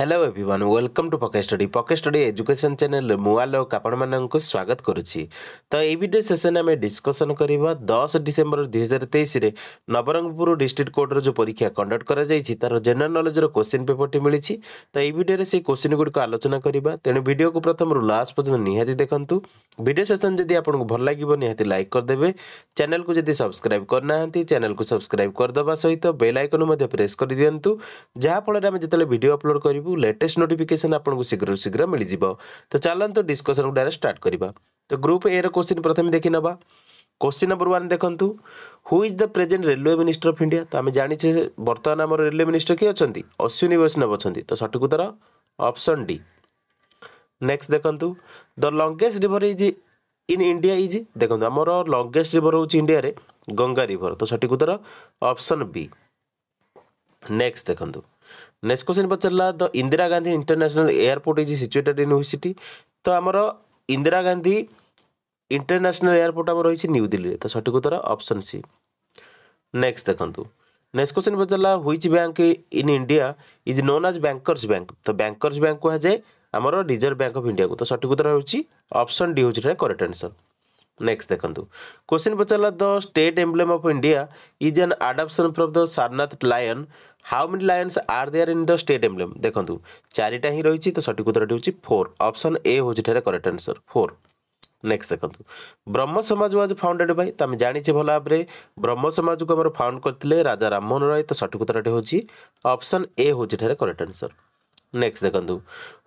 hello everyone welcome to pocket study pocket study education channel মু আলোক আপনার স্বাগত করুছি তো এই ভিডিও সেসনে আমি ডিসকসন করা দশ ডিসেম্বর দুই হাজার তেইশে নবরঙ্গপুর ডিস্ট্রিক্ট কোর্টর যে পরীক্ষা কন্ডক্ট করা যাই তার জেনারেল নলেজর কোশ্চিন পেপরটি মিছে তো এই ভিডিওরে সেই কোশ্চিন গুড়ি আলোচনা করা তেমন ভিডিওকে প্রথম লাস্ট পর্যন্ত নিহতি দেখুন ভিডিও সেসন যদি আপনার ভাল লাগবে নিহতি লাইক করেদেবে চ্যানেলকে যদি সবসক্রাইব করে না চ্যানেলকে সবসক্রাইব করেদেবা সহ বেল আইকন প্রেস করে দিও যাফলে আমি যেত ভিডিও অপলোড করবু सबू लेटेस्ट नोटिफिकेशन आपको शीघ्र शीघ्र मिल जाव तो चलो तो डिस्कसन को डायरेक्ट स्टार्ट करवा तो ग्रुप ए रोश्चिन प्रथम देखी ना क्वेश्चन नंबर वन देखु who is the present railway minister of India तो आम जाने बर्तमान आम रेलवे मिनिस्टर किए अच्छा अश्विनी वैष्णव अच्छा तो सठिक उत्तर ऑप्शन डी नेक्स्ट देखु the longest river is in India is देखो आमर लंगेस्ट रिवर हूँ इंडिया गंगा रिवर तो सठिक उत्तर ऑप्शन बी नेक्स्ट देखु नेक्स्ट क्वेश्चन पचारा the Indira Gandhi International Airport is situated in which city তো আমার ইন্দিরা গান্ধী ইন্টারন্যাশনাল এয়ারপোর্ট আমার রয়েছে নিউ দিল্লি তো সঠিক উত্তর অপশন সি নেক্সট দেখুন নেক্সট কোশ্চেন পচারা which bank in India is known as bankers bank তো ব্যাঙ্কর্স ব্যাঙ্ক কুহযায় আমার রিজর্ভ ব্যাঙ্ক অফ ইন্ডিয়া তো সঠিক উত্তর হচ্ছে অপশন ডি হচ্ছে করেক্ট আনসর ନେକ୍ସଟ ଦେଖନ୍ତୁ କ୍ୱେଶ୍ଚିନ୍ ପଚାରିଲା the state emblem of India is an adoption from the Sarnath lion how many lions are there in the state emblem ଦେଖନ୍ତୁ ଚାରିଟା ହିଁ ରହିଛି ତ ସଠିକ ଉତ୍ତରଟି ହେଉଛି ଫୋର୍ ଅପସନ୍ ଏ ହେଉଛି ଏଠାରେ କରେକ୍ଟ ଆନ୍ସର୍ ଫୋର୍ ନେକ୍ସଟ ଦେଖନ୍ତୁ ବ୍ରହ୍ମ ସମାଜ ୱାଜ୍ ଫାଉଣ୍ଡେଡ୍ ବାଇ ତ ଆମେ ଜାଣିଛେ ଭଲ ଭାବରେ ବ୍ରହ୍ମ ସମାଜକୁ ଆମର ଫାଉଣ୍ଡ କରିଥିଲେ ରାଜା ରାମମୋହନ ରାୟ ତ ସଠିକ ଉତ୍ତରଟି ହେଉଛି ଅପସନ୍ ଏ ହେଉଛି ଏଠାରେ କରେକ୍ଟ ଆନ୍ସର୍ নেক্সট দেখନ୍ତୁ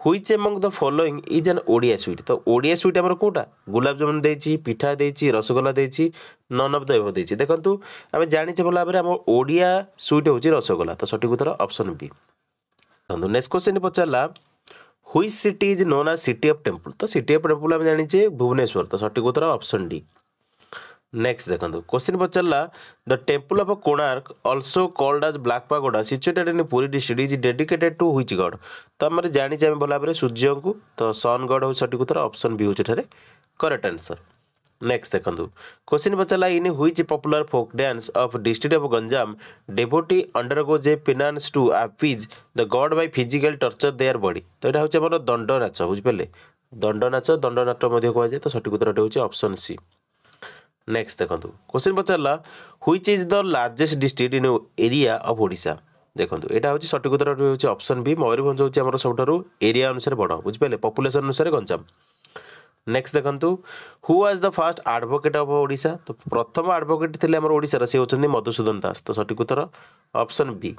which among the following is an Odia sweet ତ ଓଡ଼ିଆ ସୁଇଟ୍ ଆମର କେଉଁଟା ଗୁଲାବଜାମୁନ ଦେଇଛି ପିଠା ଦେଇଛି ରସଗୋଲା ଦେଇଛି ନନ୍ ଅଫ୍ ଦ ଏଭ୍ ଦେଇଛି ଦେଖନ୍ତୁ ଆମେ ଜାଣିଛେ ଭଲ ଭାବରେ ଆମ ଓଡ଼ିଆ ସୁଇଟ୍ ହେଉଛି ରସଗୋଲା ତ ସଠିକ୍ ଉତ୍ତର ଅପସନ୍ ବି ଦେଖନ୍ତୁ ନେକ୍ସଟ କ୍ୱେଶ୍ଚିନ୍ ପଚାରିଲା which city is known as city of temple ତ ସିଟି ଅଫ୍ ଟେମ୍ପଲ୍ ଆମେ ଜାଣିଛେ ଭୁବନେଶ୍ୱର ତ ସଠିକ୍ ଉତ୍ତର ଅପସନ୍ ଡି ನೆಕ್ಸ್ಟ್ ದೇಖು ಕ್ವಶನ್ ಪಚಾರಾ the temple of Konark also called as black pagoda situated in Puri district is dedicated to which god ତ ଆମର ଜାଣିଛେ ଆମେ ଭଲ ଭାବରେ ସୂର୍ଯ୍ୟଙ୍କୁ ତ ସନ୍ ଗଡ଼୍ ହେଉଛି ସଠିକ୍ ଉତ୍ତର ଅପସନ୍ ବି ହେଉଛି ଏଠାରେ କରେକ୍ଟ ଆନ୍ସର୍ ନେକ୍ସଟ ଦେଖନ୍ତୁ କ୍ୱେଶ୍ଚିନ୍ ପଚାରିଲା in which popular folk dance of district of Ganjam devotee undergoes a penance to appease the god by physical torture their body ତ ଏଇଟା ହେଉଛି ଆମର ଦଣ୍ଡ ନାଚ ବୁଝିପାରିଲେ ଦଣ୍ଡ ନାଚ ଦଣ୍ଡ ନାଟ ମଧ୍ୟ କୁହାଯାଏ ତ ସଠିକ୍ ଉତ୍ତରଟି ହେଉଛି ଅପସନ୍ ସି ନେକ୍ସଟ ଦେଖନ୍ତୁ କୋଶ୍ଚିନ୍ ପଚାରିଲା which is the largest district in area of Odisha ଦେଖନ୍ତୁ ଏଇଟା ହେଉଛି ସଠିକ ଉତ୍ତର ହେଉଛି ଅପସନ୍ ବି ମୟୂରଭଞ୍ଜ ହେଉଛି ଆମର ସବୁଠାରୁ ଏରିଆ ଅନୁସାରେ ବଡ଼ ବୁଝିପାରିଲେ ପପୁଲେସନ୍ ଅନୁସାରେ ଗଞ୍ଜାମ ନେକ୍ସଟ ଦେଖନ୍ତୁ who was the first advocate of Odisha ତ ପ୍ରଥମ ଆଡ଼ଭୋକେଟ୍ ଥିଲେ ଆମର ଓଡ଼ିଶାର ସେ ହେଉଛନ୍ତି ମଧୁସୂଦନ ଦାସ ତ ସଠିକ ଉତ୍ତର ଅପସନ୍ ବି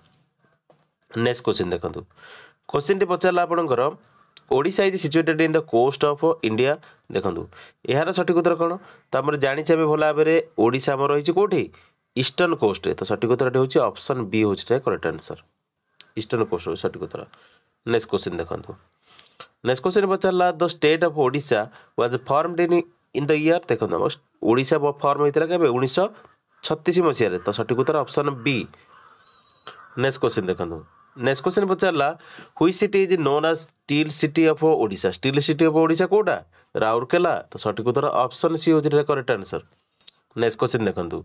ନେକ୍ସଟ କୋଶ୍ଚିନ୍ ଦେଖନ୍ତୁ କୋଶ୍ଚିନ୍ଟି ପଚାରିଲା ଆପଣଙ୍କର Odisha is situated in the coast of India ଦେଖନ୍ତୁ ଏହାର ସଠିକ ଉତ୍ତର କ'ଣ ତ ଆମର ଜାଣିଛେ ଆମେ ଭଲ ଭାବରେ ଓଡ଼ିଶା ଆମର ରହିଛି କେଉଁଠି ଇଷ୍ଟର୍ଣ୍ଣ କୋଷ୍ଟରେ ତ ସଠିକ ଉତ୍ତରଟି ହେଉଛି ଅପସନ୍ ବି ହେଉଛି କରେକ୍ଟ ଆନ୍ସର୍ ଇଷ୍ଟର୍ଣ୍ଣ କୋଷ୍ଟ ହେଉଛି ସଠିକ ଉତ୍ତର ନେକ୍ସଟ କୋଶ୍ଚିନ୍ ଦେଖନ୍ତୁ ନେକ୍ସଟ କୋଶ୍ଚିନ୍ ପଚାରିଲା the state of Odisha was formed in in the year ଦେଖନ୍ତୁ ଆମ ଓଡ଼ିଶା ଫର୍ମ ହେଇଥିଲା କେବେ ଉଣେଇଶହ ଛତିଶ ମସିହାରେ ତ ସଠିକ ଉତ୍ତର ଅପସନ୍ ବି ନେକ୍ସଟ କୋଶ୍ଚିନ୍ ଦେଖନ୍ତୁ नेक्स्ट क्वेश्चन पचारा which city is known as स्ट सिट अफ अडा स्ट सिट अफ ओडा केटा राउरकेला त सठिक तर अप्सन सि होइन करक्ट आन्सर नेक्स्ट क्वेश्चन देख्नु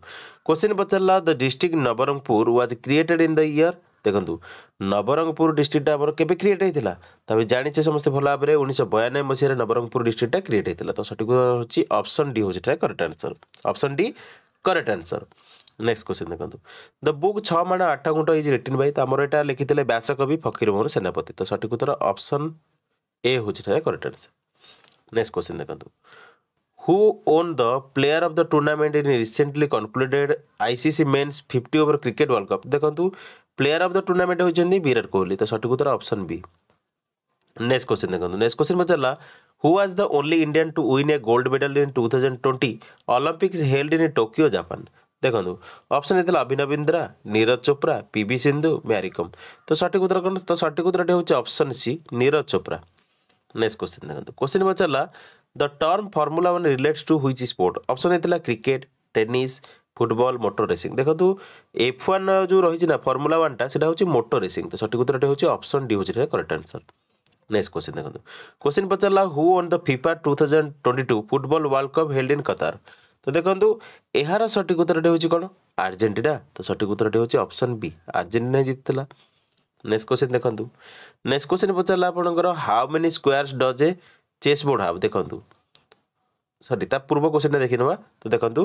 क्वेश्चन पचार the district Nabarangpur was created in the year देखु डिस्ट्रिक्ट डिस्ट्रिक्टा के क्रिएट हुन्छ तपाईँ जानेछ समेत भन्नुभयो उन्नाइस सौ बयानब्बे मसहेर नवरङपुर डिस्ट्रिक्ट क्रिएट तो हुन्छ त सठिक अप्सन डिउँछ correct answer option D correct answer next question देखो द बुक छ छाण आठ गुंड इज रिटन बै तो आम एटा लिखी थे व्यासकवि फकीरमोहन सेनापति तो सठिक उत्तर अप्सन ए हूँ करेक्ट आंसर नेक्स्ट क्वेश्चन देखो who won the player of the tournament in recently concluded ICC men's fifty over cricket world cup देखो प्लेयर अफ द टूर्नामेंट होती विराट कोहली तो सठिक उत्तर अप्सन बी नेक्स्ट क्वेश्चन देखो next question पचारा who was the only Indian to win a gold medal in two thousand twenty Olympics held in Tokyo Japan ଦେଖନ୍ତୁ option ହେଇଥିଲା Abhinav Bindra Neeraj Chopra P V Sindhu Mary Kom ତ ସଠିକ୍ ଉତ୍ତର କ'ଣ ତ ସଠିକ୍ ଉତ୍ତରଟି ହେଉଛି option C Neeraj Chopra next question ଦେଖନ୍ତୁ କ୍ୱେଶ୍ଚିନ୍ ପଚାରିଲା the term formula one relates to which sport option ହେଇଥିଲା cricket tennis football motor racing ଦେଖନ୍ତୁ ଏଫ୍ ୱାନ୍ ଯେଉଁ ରହିଛି ନା ଫର୍ମୁଲା ୱାନ୍ଟା ସେଇଟା ହେଉଛି ମୋଟର ରେସିଂ ତ ସଠିକ୍ ଉତ୍ତରଟି ହେଉଛି ଅପସନ୍ ଡି ହେଉଛି କରେକ୍ଟ ଆନ୍ସର୍ নেক্সট কোশ্চিন দেখুন কোশ্চিন ପଚାରିଲା who won the FIFA two thousand twenty two football world cup held in Qatar ତ ଦେଖନ୍ତୁ ଏହାର ସଠିକ୍ ଉତ୍ତରଟି ହେଉଛି କ'ଣ ଆର୍ଜେଣ୍ଟିନା ତ ସଠିକ୍ ଉତ୍ତରଟି ହେଉଛି ଅପସନ୍ ବି ଆର୍ଜେଣ୍ଟିନା ଜିତିଥିଲା ନେକ୍ସଟ କୋଶ୍ଚିନ୍ ଦେଖନ୍ତୁ ନେକ୍ସଟ କୋଶ୍ଚିନ୍ ପଚାରିଲା ଆପଣଙ୍କର how many squares does a chess board have ଦେଖନ୍ତୁ ସରି ତା ପୂର୍ବ କୋଶ୍ଚିନ୍ଟା ଦେଖିନେବା ତ ଦେଖନ୍ତୁ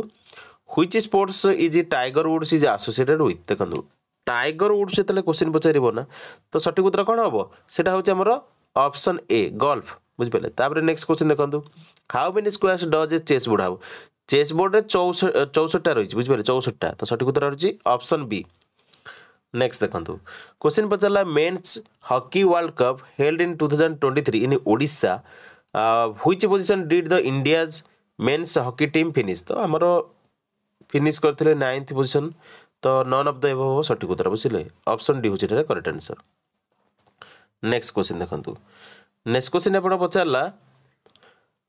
which sports is Tiger Woods is associated with ଦେଖନ୍ତୁ ଟାଇଗର ଉଡ୍ସ ଯେତେବେଳେ କୋଶ୍ଚିନ୍ ପଚାରିବ ନା ତ ସଠିକ୍ ଉତ୍ତର କ'ଣ ହେବ ସେଇଟା ହେଉଛି ଆମର ଅପସନ୍ ଏ ଗଲ୍ଫ ବୁଝିପାରିଲେ ତାପରେ ନେକ୍ସଟ କ୍ୱେଶ୍ଚନ୍ ଦେଖନ୍ତୁ how many squares does a chess board how chess ବୋର୍ଡ଼ରେ ଚଉଷଠିଟା ରହିଛି ବୁଝିପାରିଲେ ଚଉଷଠିଟା ତ ସଠିକ ଉତ୍ତର ହେଉଛି ଅପସନ୍ ବି ନେକ୍ସଟ ଦେଖନ୍ତୁ କ୍ୱେଶ୍ଚିନ୍ ପଚାରିଲା men's hockey world cup held in two thousand twenty three in Odisha which position did the India's men's hockey team finish ତ ଆମର ଫିନିଶ୍ କରିଥିଲେ ନାଇନ୍ଥ ପୋଜିସନ୍ ତ ନନ୍ ଅଫ୍ ଦ ଏଭ୍ ହେବ ସଠିକ ଉତ୍ତର ବୁଝିଲେ ଅପସନ୍ ଡି ହେଉଛି ଏଠାରେ କରେକ୍ଟ ଆନ୍ସର୍ ନେକ୍ସଟ କ୍ୱେଶ୍ଚିନ୍ ଦେଖନ୍ତୁ ନେକ୍ସଟ କ୍ୱେଶ୍ଚିନ୍ ଆପଣ ପଚାରିଲା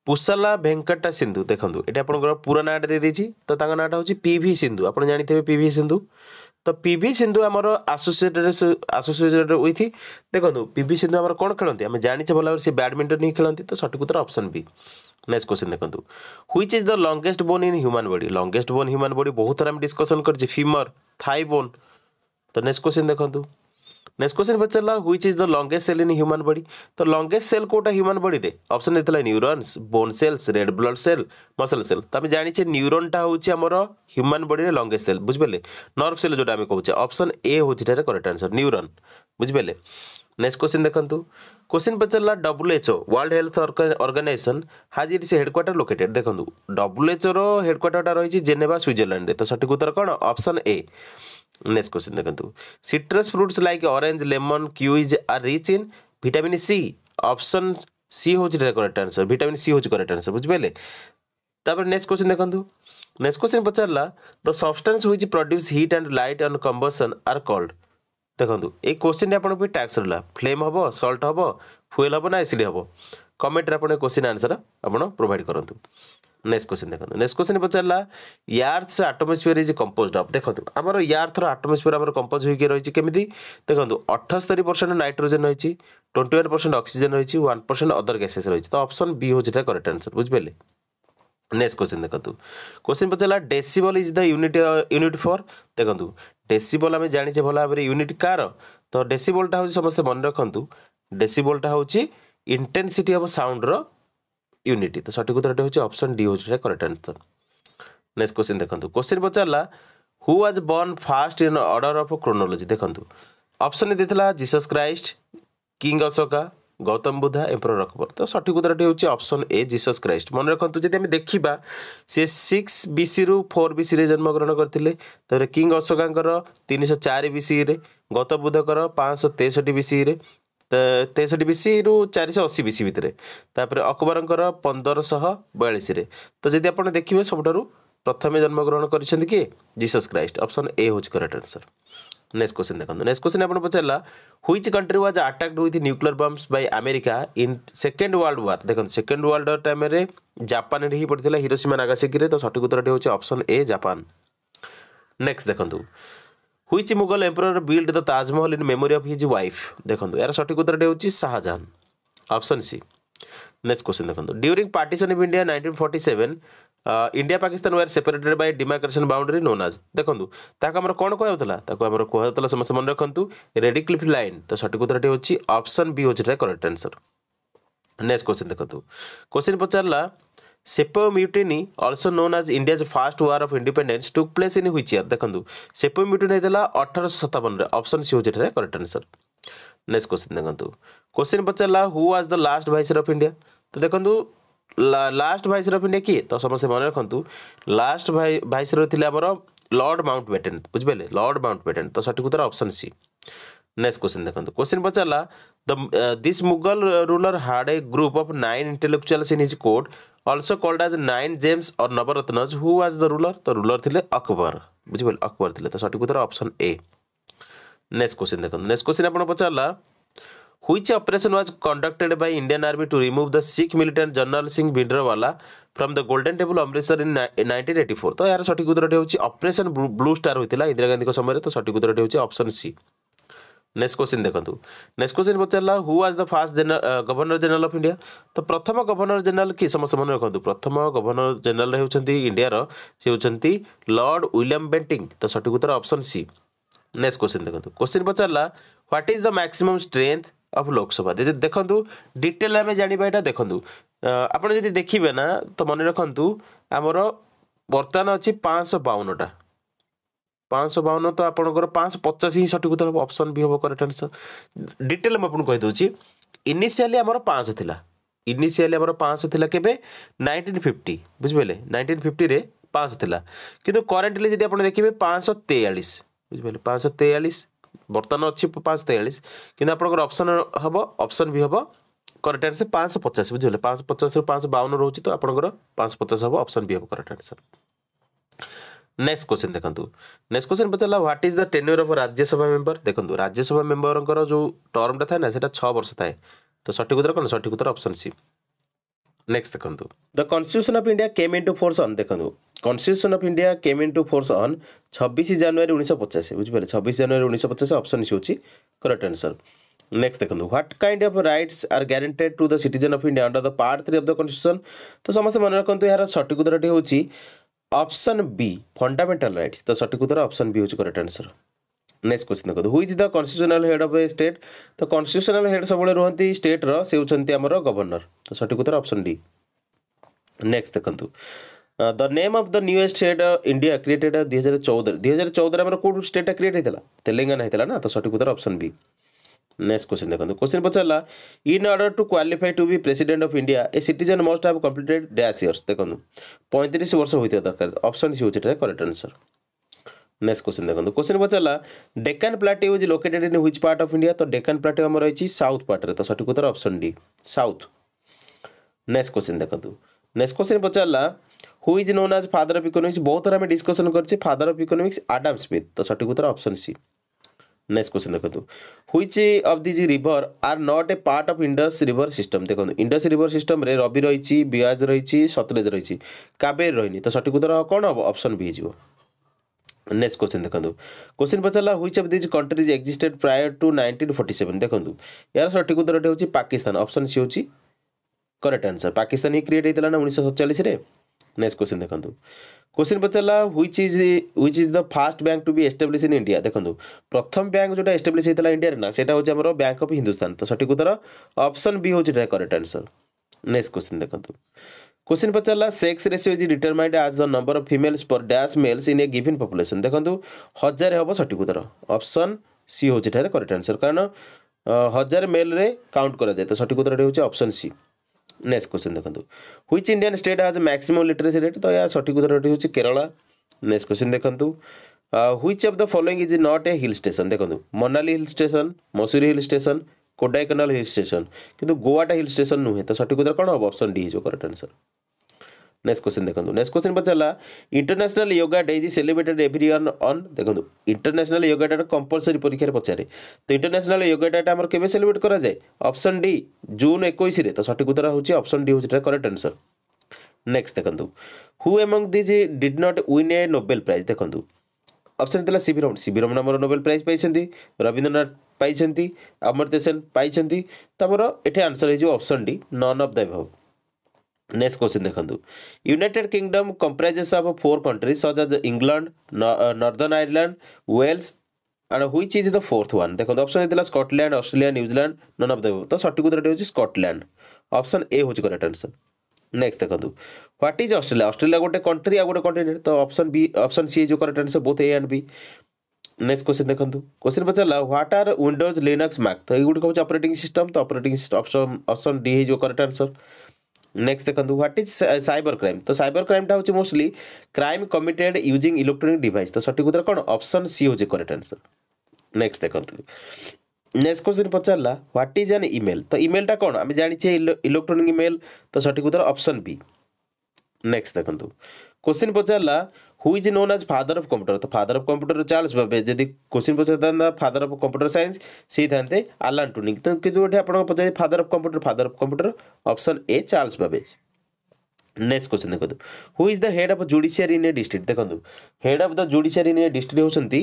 ପୁସାଲା ଭେଙ୍କଟା ସିନ୍ଧୁ ଦେଖନ୍ତୁ ଏଠି ଆପଣଙ୍କର ପୁରା ନାଁଟା ଦେଇଦେଇଛି ତ ତାଙ୍କ ନାଁଟା ହେଉଛି ପି ଭି ସିନ୍ଧୁ ଆପଣ ଜାଣିଥିବେ ପି ଭି ସିନ୍ଧୁ ତ ପି ଭି ସିନ୍ଧୁ ଆମର ଆସୋସିଏଟେଡ୍ ଆସୋସିଏଟେଡ୍ ୱିଥ୍ ଦେଖନ୍ତୁ ପି ଭି ସିନ୍ଧୁ ଆମର କ'ଣ ଖେଳନ୍ତି ଆମେ ଜାଣିଛେ ଭଲ ଭାବରେ ସେ ବ୍ୟାଡ଼ମିଣ୍ଟନ୍ ହିଁ ଖେଳନ୍ତି ତ ସଠିକ୍ ଉତ୍ତର ଅପସନ୍ ବି ନେକ୍ସଟ क्वेश्चन ଦେଖନ୍ତୁ which is the longest bone in human body longest bone human body ବହୁତ ଥର ଆମେ ଡିସ୍କସନ୍ କରିଛେ ଫିମର୍ ଥାଇ ବୋନ୍ ତ ନେକ୍ସଟ क्वेश्चन ଦେଖନ୍ତୁ नेक्स्ट क्वेश्चन पचारा which is the longest cell in human body तो longest cell कौटा ह्यूमान बॉडी रे ऑप्शन देला neurons bone cells red blood cell muscle cell तो आम जाने न्यूरोन टा हूँ आम ह्यूमान बॉडी लंगेस्ट सेल बुझे नर्व सेल जोटा आम कहे ऑप्शन ए हूँ करेक्ट आंसर न्यूरोन बुझे नेक्स्ट क्वेश्चन देखु क्वेश्चन पचारा WHO World Health Organisation has its headquarter located देखो डब्ल्यूएचओ हेडक्वार्टर रही जेनेवा स्विजरलैंड तो सठिक उत्तर कौन ऑप्शन ए नेक्स्ट क्वेश्चन देखो citrus fruits like orange lemon juice are rich in vitamin C option C হচ্ছে correct answer vitamin C হচ্ছে correct answer বুঝিপারে তারপরে নেক্সট কোশ্চিন দেখুন নেক্সট কোশ্চিন পচারা the substance which produce heat and light and combustion are called দেখুন এই কোশ্চিনটি আপনার ট্যাক্স রহলা ফ্লেম হব সল্ট হব ফুয়েল হব না এসিড হব কমেন্টরে আপনার কোশ্চিন আনসর আপনার প্রোভাইড করতু নেক্সট কোশ্চিন দেখুন নেক্সট কোশ্চিন পচারা earth atmosphere is composed of দেখুন আমার ইয়ার্থর আটমোসফিয়ার আমার কম্পোজ হয়ে রয়েছে কেমিতি দেখুন অঠস্তরি পরসেন্ট নাইট্রোজেন রয়েছে টোয়েন্টি ওয়ান পরসেন্ট অক্সিজেন রয়েছে ওয়ান পরসেন্ট অদর গ্যাসেস রয়েছে তো অপশন বি হচ্ছে এটা করেক্ট আনসর বুঝিপারে নেক্সট কোশ্চিন দেখুন কোশ্চিন পচারা decibel is the unit unit for দেখুন ডেসিবল আমি জাঁচে ভাল ভাবে ইউনিট কার তো ডেসিবলটা হচ্ছে সমস্ত মনে রাখতু ডেসিবলটা হচ্ছে ইন্টেনসিটি অফ সাউন্ডর युनिट त सठिक उत्तराउँछ अप्सन डी डिचरसन नेक्स्ट क्वेसन देखा क्वेसन पचारलाज born first in order of chronology देख्नु अप्सन दिला Jesus Christ king Ashoka Gautam Buddha एमप्र र त सठिक उद्राटी अप्सन ए जिसस् क्राइस्ट मन रकि देखि सि सिक्स विसि फोर विसिएर जन्मग्रहण गरिङ किंग अशोका सौ चारिसिएर गौतम बुधको पाँच सौ तेसठी वि सिए र ତେଷଠି ବିସିରୁ ଚାରିଶହ ଅଶୀ ବିସି ଭିତରେ ତାପରେ ଅକବରଙ୍କର ପନ୍ଦରଶହ ବୟାଳିଶରେ ତ ଯଦି ଆପଣ ଦେଖିବେ ସବୁଠାରୁ ପ୍ରଥମେ ଜନ୍ମଗ୍ରହଣ କରିଛନ୍ତି କିଏ ଜିସସ୍ କ୍ରାଇଷ୍ଟ ଅପସନ୍ ଏ ହେଉଛି କରେକ୍ଟ ଆନ୍ସର୍ ନେକ୍ସଟ କ୍ୱେଶ୍ଚିନ୍ ଦେଖନ୍ତୁ ନେକ୍ସଟ କ୍ୱେଶ୍ଚିନ୍ ଆପଣ ପଚାରିଲା which country was attacked with nuclear bombs by America in second world war ଦେଖନ୍ତୁ ସେକେଣ୍ଡ ୱାର୍ଲଡ ୱାର୍ ଟାଇମ୍ରେ ଜାପାନରେ ହିଁ ପଡ଼ିଥିଲା ହିରୋସୀମା ନାଗାସାକିରେ ତ ସଠିକ ଉତ୍ତରଟି ହେଉଛି ଅପସନ୍ ଏ ଜାପାନ ନେକ୍ସଟ ଦେଖନ୍ତୁ which Mughal emperor build the Taj Mahal in memory of his wife দেখুন এর সঠিক উত্তরটি হচ্ছে Shah Jahan option C next question দেখুন during partition of India nineteen forty seven India Pakistan war separated by demarcation boundary known as দেখুন তাকে আমার কোণ কুহাউলা তাকে আমার কুহাউলা সমস্ত মনে রাখতু রেডিক্লিফ লাইন তো সঠিক উত্তরটি হচ্ছে অপশন বি হচ্ছে করেক্ট আনসর নেক্সট কোশ্চেন দেখুন কোশ্চেন পচারা sepoy mutiny also known as India first war of independence took place in which year देखो सेप म्यूटनी होता अठर सतावन अप्सन सी है कैक्ट आंसर नेक्स्ट क्वेश्चन देखो क्वेश्चन पचारा who as the last viceroy of India तो देखो last viceroy of India किए तो समस्त मन रखु लास्ट भाइस थी लर्ड माउंट बेटेन बुझे लर्ड माउंट बेटेन तो सठ अप्सन सी नेक्स्ट क्वेश्चन देखो क्वेश्चन पचारा the this Mughal ruler had a group of nine intellectuals in his court also called as nine gems और Navratnas who was the ruler तो ruler थे अकबर बुझे अकबर थे तो सठिक उत्तर अप्सन ए नेक्स्ट क्वेश्चन देखो नेक्स्ट क्वेश्चन आपड़ पचारा which operation was conducted by Indian army to remove the Sikh militant Jarnail Singh Bhindranwale from the golden temple Amritsar in nineteen eighty four तो यार सठी उत्तर होती अपरेसन ब्लू स्टार होता है इंदिरा गांधी समय तो सठिक उत्तर होती है सी ନେକ୍ସଟ କ୍ୱେଶ୍ଚିନ୍ ଦେଖନ୍ତୁ ନେକ୍ସଟ କ୍ୱେଶ୍ଚିନ୍ ପଚାରିଲା who was the first governor general of India ତ ପ୍ରଥମ ଗଭର୍ଣ୍ଣର ଜେନେରାଲ କିଏ ସମସ୍ତେ ମନେ ରଖନ୍ତୁ ପ୍ରଥମ ଗଭର୍ଣ୍ଣର ଜେନେରାଲ ହେଉଛନ୍ତି ଇଣ୍ଡିଆର ସେ ହେଉଛନ୍ତି ଲର୍ଡ଼ ୱିଲିୟମ୍ ବେଣ୍ଟିଂ ତ ସଠିକ ଉତ୍ତର ଅପସନ୍ ସି ନେକ୍ସଟ କ୍ୱେଶ୍ଚିନ୍ ଦେଖନ୍ତୁ କ୍ୱେଶ୍ଚିନ୍ ପଚାରିଲା what is the maximum strength of Lok Sabha ଯଦି ଦେଖନ୍ତୁ ଡିଟେଲ୍ ଆମେ ଜାଣିବା ଏଇଟା ଦେଖନ୍ତୁ ଆପଣ ଯଦି ଦେଖିବେ ନା ତ ମନେ ରଖନ୍ତୁ ଆମର ବର୍ତ୍ତମାନ ଅଛି ପାଞ୍ଚଶହ ବାଉନଟା ପାଞ୍ଚଶହ ବାଉନ ତ ଆପଣଙ୍କର ପାଞ୍ଚଶହ ପଚାଶ ହିଁ ସଠିକ୍ ଉତ୍ତର ହେବ ଅପସନ୍ ବି ହେବ କରେକ୍ଟ ଆନ୍ସର୍ ଡିଟେଲ୍ ମୁଁ ଆପଣଙ୍କୁ କହିଦେଉଛି ଇନିସିଆଲି ଆମର ପାଞ୍ଚଶହ ଥିଲା ଇନିସିଆଲି ଆମର ପାଞ୍ଚଶହ ଥିଲା କେବେ ନାଇଣ୍ଟିନ୍ ଫିଫ୍ଟି ବୁଝିପାରିଲେ ନାଇଣ୍ଟିନ୍ ଫିଫ୍ଟିରେ ପାଞ୍ଚଶହ ଥିଲା କିନ୍ତୁ କରେଣ୍ଟଲି ଯଦି ଆପଣ ଦେଖିବେ ପାଞ୍ଚଶହ ତେୟାଳିଶ ବୁଝିପାରିଲେ ପାଞ୍ଚଶହ ତେୟାଳିଶ ବର୍ତ୍ତମାନ ଅଛି ପାଞ୍ଚଶହ ତେୟାଳିଶ କିନ୍ତୁ ଆପଣଙ୍କର ଅପସନ୍ ହେବ ଅପସନ୍ ବି ହେବ କରେକ୍ଟ ଆନ୍ସର୍ ପାଞ୍ଚଶହ ପଚାଶ ବୁଝିପାରିଲେ ପାଞ୍ଚଶହ ପଚାଶରୁ ପାଞ୍ଚଶହ ବାଉନ ରହୁଛି ତ ଆପଣଙ୍କର ପାଞ୍ଚଶହ ପଚାଶ ହେବ ଅପସନ୍ ବି ହେବ କରେକ୍ଟ ଆନ୍ସର୍ ନେକ୍ସଟ କ୍ୱେଶ୍ଚିନ୍ ଦେଖନ୍ତୁ ନେକ୍ସଟ କ୍ୱେଶ୍ଚିନ୍ ପଚାରିଲା what is the tenure of Rajya Sabha member ଦେଖନ୍ତୁ ରାଜ୍ୟସଭା ମେମ୍ବରଙ୍କର ଯେଉଁ ଟର୍ମଟା ଥାଏ ନା ସେଇଟା ଛଅ ବର୍ଷ ଥାଏ ତ ସଠିକ ଉତ୍ତର କ'ଣ ସଠିକ ଉତ୍ତର ଅପସନ୍ ସି ନେକ୍ସଟ ଦେଖନ୍ତୁ the constitution of India came into force on ଦେଖନ୍ତୁ constitution of India came into force on ଛବିଶ ଜାନୁଆରୀ ଉଣେଇଶହ ପଚାଶ ବୁଝିପାରିଲେ ଛବିଶ ଜାନୁଆରୀ ଉଣେଇଶହ ପଚାଶ ଅପସନ୍ ସି ହେଉଛି କରେକ୍ଟ ଆନ୍ସର୍ ନେକ୍ସଟ ଦେଖନ୍ତୁ what kind of rights are guaranteed to the citizen of India under the part three of the constitution ତ ସମସ୍ତେ ମନେ ରଖନ୍ତୁ ଏହାର ସଠିକ ଉତ୍ତରଟି ହେଉଛି অপশন বি ফন্ডামেন্টাল রাইটস তো সঠিক উত্তর অপশন বি হচ্ছে করেক্ট আনসর নেক্সট কোশ্চিন দেখুন who's the constitutional head of a state ତ କନଷ୍ଟିଟ୍ୟୁସନାଲ ହେଡ୍ ସବୁବେଳେ ରୁହନ୍ତି ଷ୍ଟେଟ୍ର ସେ ହେଉଛନ୍ତି ଆମର ଗଭର୍ଣ୍ଣର ତ ସଠିକ୍ ଉତ୍ତର ଅପସନ୍ ଡି ନେକ୍ସଟ ଦେଖନ୍ତୁ the name of the newest state India created ଦୁଇ ହଜାର ଚଉଦରେ ଦୁଇ ହଜାର ଚଉଦରେ ଆମର କେଉଁ ଷ୍ଟେଟ୍ଟା କ୍ରିଏଟ୍ ହେଇଥିଲା ତେଲେଙ୍ଗାନା ହେଇଥିଲା ନା ତ ସଠିକ୍ ଉତ୍ତର ଅପସନ୍ ବି नेक्स्ट क्वेश्चन देखो क्वेश्चन पचारा in order to qualify to be president of India a citizen must have completed dash years देखो पैंतीस वर्ष होता दरकार अप्सन सी हूँ करेक्ट आंसर नेक्स्ट क्वेश्चन देखो क्वेश्चन पचारा Deccan plateau is located in which part of India तो Deccan plateau आम रही साउथ पार्टे तो सठिक उत्तर option D south next question देखो नेक्स्ट क्वेश्चन पचारा हुई is known as father of economics बहुत थर आम डिस्कसन कर father of economics Adam Smith तो सठिक उत्तर अप्सन सी নেক্সট কোশ্চেন দেখুন which of these river are not a part of Indus river system দেখুন ইন্ডস রিভর সিস্টমে রবি রয়েছে বিয়াজ রয়েছে সতলেজ রয়েছে কাবের রয়েনি তো সঠিক উত্তর কোণ হব অপশন বি হয়ে যাব নেক্সট কোশ্চেন দেখুন কোশ্চিন পচারা which of these countries existed prior to nineteen forty seven দেখুন এর সঠিক উত্তরটি হচ্ছে পাকিস্তান অপশন সি হচ্ছে করেক্ট আনসার পাকিস্তান হি ক্রিয়েট হয়েছিল না উনিশশো সতচাশে नेक्स्ट क्वेश्चन देखो क्वेश्चन पचारा which is which is the first bank to be established in India देखो प्रथम बैंक जो एस्टाब्लीश होता है इंडिया ना से बैंक अफ हिंदुस्तान तो सठिक उत्तर अप्सन बी हूँ करेक्ट आंसर नेक्स्ट क्वेश्चन देखो क्वेश्चन पचारा sex ratio is determined as the number of females per dash males in a given population देखो हजार हम सठिक उत्तर अप्सन सी हूँ करेक्ट आंसर कारण हजार मेल काउंट करा जाए तो सठिक उत्तर हूँ ऑप्शन सी নেক্সট কোশ্চেন দেখুন which Indian state has maximum literacy rate তো এর সঠিক উত্তরটি হচ্ছে কেরলা নেক্সট কোশ্চেন দেখুন which of the following is not a hill station দেখুন Manali hill station Mussoorie hill station Kodaikanal hill station কিন্তু গোয়াটা হিল স্টেসন নুহে তো সঠিক উত্তর কোণ হব option D is correct answer next question ଦେଖନ୍ତୁ ନେକ୍ସଟ କ୍ୱେଶ୍ଚନ୍ ପଚାରିଲା international yoga day is celebrated every one on ଦେଖନ୍ତୁ ଇଣ୍ଟରନ୍ୟାସନାଲ ୟୋଗା ଡେଟା କମ୍ପଲସରି ପରୀକ୍ଷାରେ ପଚାରେ ତ ଇଣ୍ଟରନ୍ୟାସନାଲ ୟୋଗା ଡେଟା ଆମର କେବେ ସେଲିବ୍ରେଟ୍ କରାଯାଏ ଅପସନ୍ ଡି ଜୁନ୍ ଏକୋଇଶରେ ତ ସଠିକ୍ ଉତ୍ତର ହେଉଛି ଅପସନ୍ ଡି ହେଉଛି ଏଟା କରେକ୍ଟ ଆନ୍ସର୍ ନେକ୍ସଟ ଦେଖନ୍ତୁ who among these did not win a Nobel prize ଦେଖନ୍ତୁ ଅପସନ୍ ଥିଲା ସିଭି ରମଣ ସିଭି ରମଣ ଆମର ନୋବେଲ ପ୍ରାଇଜ୍ ପାଇଛନ୍ତି ରବୀନ୍ଦ୍ରନାଥ ପାଇଛନ୍ତି ଅମର୍ତ୍ୟ ସେନ୍ ପାଇଛନ୍ତି ତ ଆମର ଏଠି ଆନ୍ସର୍ ହେଇଯିବ option D none of the above next question देखु United Kingdom comprises of four countries such as England Northern Ireland Wales and which is the fourth one देखो ऑप्शन होता Scotland Australia New Zealand none of the तो सठिक उत्तर हूँ Scotland option A हूँ correct answer next देखो what is Australia Australia गोटे country आ गोटे कंटिनेंट तो ऑप्शन बी ऑप्शन सी जो correct answer both A and B next question देखो क्वेश्चन पचारा what are Windows Linux Mac तो ये हूँ अपरेटिंग सिस्टम तो अपरेटिंग सिस्टम ऑप्शन डी जो करेक्ट आंसर नेक्स्ट देखो ह्वाट इज सबर क्राइम तो सबर क्राइमटा हूँ mostly crime committed using electronic device तो सठिक उत्तर कौन अप्सन सी हूँ कैक्ट आंसर नेक्स्ट देखते नेक्स्ट क्वेश्चन पचारा ह्वाट इज एन इमेल तो इमेलटा कौन आम जाने इलेक्ट्रोनिक इमेल तो सठिक उत्तर ऑप्शन बी नेक्स्ट देखो क्वेश्चन ପଚାରିଲା who is known as father of computer ତ father of computer Charles Babbage ଯଦି କୋଶ୍ଚିନ୍ ପଚାରିଥାନ୍ତା ଫାଦର ଅଫ୍ କମ୍ପ୍ୟୁଟର ସାଇନ୍ସ ସେ ହେଇଥାନ୍ତେ ଆଲାନ୍ ଟୁନିଂ ତ କିନ୍ତୁ ଏଠି ଆପଣଙ୍କ ପଚାରି father of computer father of computer option A Charles Babbage next question ଦେଖନ୍ତୁ who is the head of judiciary in a district ଦେଖନ୍ତୁ head of the judiciary in a district ହେଉଛନ୍ତି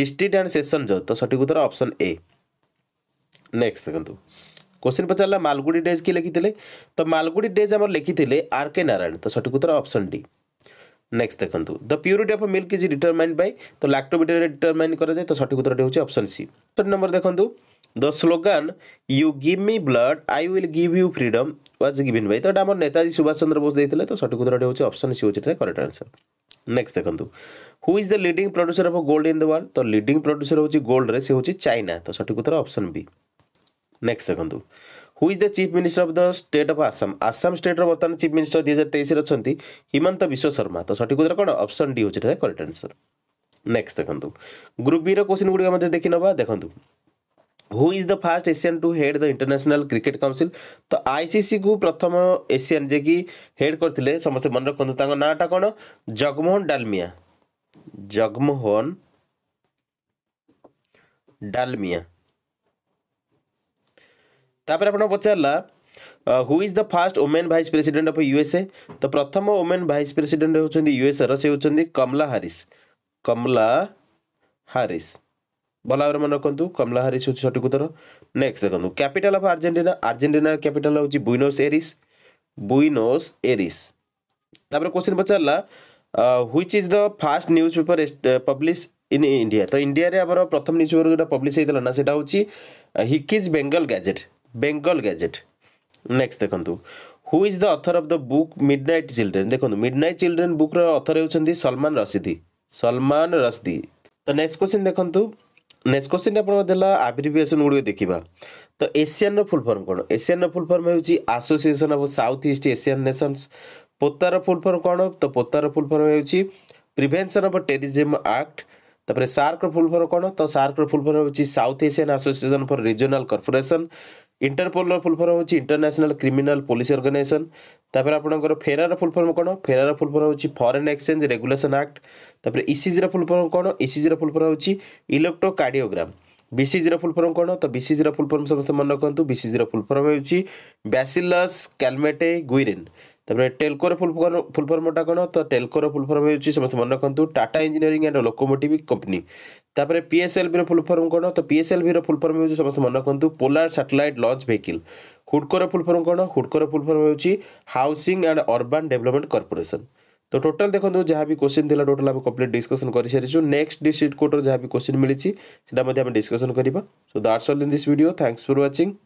ଡିଷ୍ଟ୍ରିକ୍ଟ ଆଣ୍ଡ ସେସନ୍ ଜଜ୍ ତ ସଠିକ୍ ଉତ୍ତର option A next ଦେଖନ୍ତୁ question पचारा Malgudi days किए लिखी तो मालगुडी डेज आम लिखी आर के नारायण तो सठिक उत्तर अपसन डी नेक्स्ट देखो the purity of milk is determined by तो लैक्टोमीटर डिटरमाइन कर तो सठिक उत्तर हूँ अप्सन सी थर्ड नंबर देखो the slogan you give me blood I will give you freedom was given by तो यहाँ आम नेताजी सुभाष चंद्र बोस देते तो सठिक उत्तर हूँ अप्सन सी होता है कैक्ट आंसर नेक्स्ट देखो who is the leading producer of gold in the world तो लिडिंग प्रड्यूसर हूँ गोल्ड से हूँ चाइना तो सठिक उत्तर अप्सन बी नेक्स्ट देखो who is the chief minister of the state of Assam Assam স্টেটর বর্তমান চিফ মিনিষ্টর দুই হাজার তেইশে অনেক হিমন্ত বিশ্ব শর্মা তো সঠিক উত্তর কোণ অপসন ডি হচ্ছে করেক্ট আনসর নেক্সট দেখুন গ্রুপ বি কোশ্চিন গুড়ি মধ্যে দেখি নেবা দেখুন who is the first Asian to head the International Cricket Council তো আইসিসি কু প্রথম এসিয়ান যে কি হেড করলে সমস্ত মনে রাখতু তাঁর নাঁটা কোণ জগমোহন ডালমিয়া জগমোহন ডালমিয়া ତାପରେ ଆପଣଙ୍କୁ ପଚାରିଲା who is the first women vice president of USA ତ ପ୍ରଥମ ଓମେନ୍ ଭାଇସ୍ ପ୍ରେସିଡେଣ୍ଟ ହେଉଛନ୍ତି ୟୁଏସ୍ଏର ସେ ହେଉଛନ୍ତି କମଲା ହାରିସ୍ କମଲା ହାରିସ୍ ଭଲ ଭାବରେ ମନେ ରଖନ୍ତୁ କମଲା ହାରିସ୍ ହେଉଛି ସଠିକ ଉତ୍ତର ନେକ୍ସଟ ଦେଖନ୍ତୁ କ୍ୟାପିଟାଲ ଅଫ୍ ଆର୍ଜେଣ୍ଟିନା ଆର୍ଜେଣ୍ଟିନାର କ୍ୟାପିଟାଲ ହେଉଛି ବୁଇନୋସ୍ ଏରିସ୍ ବୁଇନୋସ୍ ଏରିସ୍ ତାପରେ କୋଶ୍ଚିନ୍ ପଚାରିଲା which is the first newspaper publish in India ତ ଇଣ୍ଡିଆରେ ଆମର ପ୍ରଥମ ନ୍ୟୁଜ୍ ପେପର ଯେଉଁଟା ପବ୍ଲିଶ୍ ହେଇଥିଲା ନା ସେଇଟା ହେଉଛି Hicky's Bengal gazette Bengal gazette next দেখন্তু who is the author of the book Midnight Children দেখুন মিড নাইট চিলড্রেন বুক্র অଥର ହେଉଛନ୍ତି ସଲମାନ ରସିଦି ସଲମାନ ରସିଦି ତ ନେକ୍ସଟ କ୍ୱେଶ୍ଚିନ୍ ଦେଖନ୍ତୁ ନେକ୍ସଟ କ୍ୱେଶ୍ଚିନ୍ ଆପଣଙ୍କର ଦେଲା ଆବ୍ରିଭିଏସନ୍ ଗୁଡ଼ିକ ଦେଖିବା ତ ଏସିଆନ୍ର ଫୁଲ୍ ଫର୍ମ କ'ଣ ଏସିଆନ୍ର ଫୁଲ୍ ଫର୍ମ ହେଉଛି Association of South East Asian Nations ପୋତାର ଫୁଲ୍ ଫର୍ମ କ'ଣ ତ ପୋତାର ଫୁଲ୍ ଫର୍ମ ହେଉଛି ପ୍ରିଭେନ୍ସନ୍ ଅଫ୍ ଟେରିଜିମ୍ ଆକ୍ଟ ତାପରେ ସାର୍କର ଫୁଲ୍ ଫର୍ମ କ'ଣ ତ ସାର୍କର ଫୁଲ୍ ଫର୍ମ ହେଉଛି South Asian Association for Regional Cooperation ইন্টারপোলর ফুল ফর্ম ହେଉଛି ଇଣ୍ଟରନ୍ୟାସନାଲ କ୍ରିମିନାଲ ପୋଲିସ ଅର୍ଗାନାଇଜେସନ୍ ତାପରେ ଆପଣଙ୍କର ଫେରାର ଫୁଲ୍ ଫର୍ମ କ'ଣ ଫେରାର ଫୁଲ୍ ଫର୍ମ ହେଉଛି ଫରେନ୍ ଏକ୍ସଚେଞ୍ଜ ରେଗୁଲେସନ୍ ଆକ୍ଟ ତାପରେ ଇସିଜିର ଫୁଲ୍ ଫର୍ମ କ'ଣ ଇସିଜିର ଫୁଲ୍ ଫର୍ମ ହେଉଛି ଇଲେକ୍ଟ୍ରୋକାର୍ଡ଼ିଓଗ୍ରାମ ବିସିଜିର ଫୁଲ୍ ଫର୍ମ କ'ଣ ତ ବିସିଜିର ଫୁଲ୍ ଫର୍ମ ସମସ୍ତେ ମନେ ରଖନ୍ତୁ ବିସିଜିର ଫୁଲ୍ ଫର୍ମ ହେଉଛି ବ୍ୟାସିଲସ୍ କ୍ୟାଲମେଟେ ଗୁଇରିନ୍ ତାପରେ ଟେଲକୋର ଫୁଲ୍ ଫର୍ମଟା କ'ଣ ତ ଟେଲକୋର ଫୁଲ୍ ଫର୍ମ ହେଉଛି ସମସ୍ତେ ମନେ ରଖନ୍ତୁ Tata Engineering and Locomotive Company ତାପରେ ପିଏସ୍ଏଲ୍ଭିର ଫୁଲ୍ ଫର୍ମ କ'ଣ ତ ପିଏସ୍ଏଲ୍ଭିର ଫୁଲ୍ ଫର୍ମ ହେଉଛି ସମସ୍ତେ ମନେ ରଖନ୍ତୁ ପୋଲାର ସାଟେଲାଇଟ୍ ଲଞ୍ଚ ଭେହିକିଲ୍ ହୁଡ଼କୋର ଫୁଲ୍ ଫର୍ମ କ'ଣ ହୁଡ଼କୋର ଫୁଲ୍ ଫର୍ମ ହେଉଛି Housing and Urban Development Corporation তো টোটাল দেখুন যা বি কোশ্চিন লা টোটাল আমি কমপ্লিট ডিসকসন করে সারিছু নেক্সট ডিস্ট্রিক্ট কোর্টর যা বি কোশ্চিন মিছে সেটা আমি ডিসকসন করা so that's all in this video thanks for watching